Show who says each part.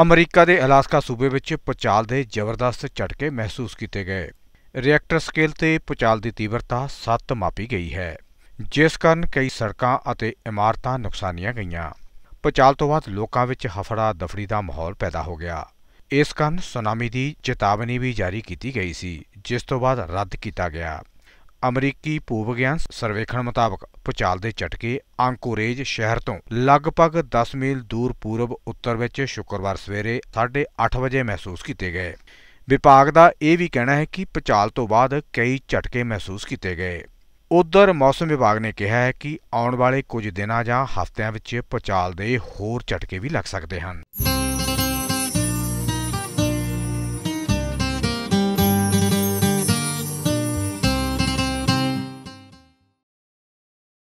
Speaker 1: America ਦੇ Alaska ਸੂਬੇ ਵਿੱਚ ਪਚਾਲ ਦੇ ਜ਼ਬਰਦਸਤ ਝਟਕੇ ਮਹਿਸੂਸ ਕੀਤੇ ਗਏ ਰਿਐਕਟਰ ਸਕੇਲ ਤੇ ਪਚਾਲ ਦੀ ਤੀਬਰਤਾ 7 ਮਾਪੀ ਗਈ ਹੈ ਜਿਸ ਕਾਰਨ ਕਈ ਸੜਕਾਂ ਅਤੇ ਇਮਾਰਤਾਂ ਨੁਕਸਾਨੀਆਂ ਗਈਆਂ ਪਚਾਲ ਤੋਂ ਬਾਅਦ ਲੋਕਾਂ ਵਿੱਚ ਹਫੜਾ ਦਫੜੀ ਦਾ ਮਾਹੌਲ ਪੈਦਾ ਹੋ ਗਿਆ ਇਸ ਕਾਰਨ ਸੁਨਾਮੀ ਦੀ ਚੇਤਾਵਨੀ ਵੀ ਜਾਰੀ ਕੀਤੀ ਗਈ ਸੀ ਜਿਸ ਤੋਂ ਬਾਅਦ ਰੱਦ ਕੀਤਾ ਗਿਆ ਅਮਰੀਕੀ ਭੂਵਿਗਿਆਨ ਸਰਵੇਖਣ ਮੁਤਾਬਕ ਪੁਚਾਲ ਦੇ ਝਟਕੇ ਆਂਕੋਰੇਜ ਸ਼ਹਿਰ ਤੋਂ ਲਗਭਗ 10 ਮੀਲ ਦੂਰ ਪੂਰਬ ਉੱਤਰ ਵਿੱਚ ਸ਼ੁੱਕਰਵਾਰ ਸਵੇਰੇ 8:30 ਵਜੇ ਮਹਿਸੂਸ ਕੀਤੇ ਗਏ। ਵਿਭਾਗ ਦਾ ਇਹ ਵੀ ਕਹਿਣਾ ਹੈ ਕਿ ਪੁਚਾਲ ਤੋਂ ਬਾਅਦ ਕਈ ਝਟਕੇ ਮਹਿਸੂਸ ਕੀਤੇ ਗਏ। ਉਧਰ ਮੌਸਮ ਵਿਭਾਗ ਨੇ ਕਿਹਾ ਹੈ ਕਿ ਆਉਣ ਵਾਲੇ ਕੁਝ ਦਿਨਾਂ ਜਾਂ ਹਫ਼ਤਿਆਂ ਵਿੱਚ ਪੁਚਾਲ ਦੇ ਹੋਰ ਝਟਕੇ ਵੀ ਲੱਗ ਸਕਦੇ ਹਨ।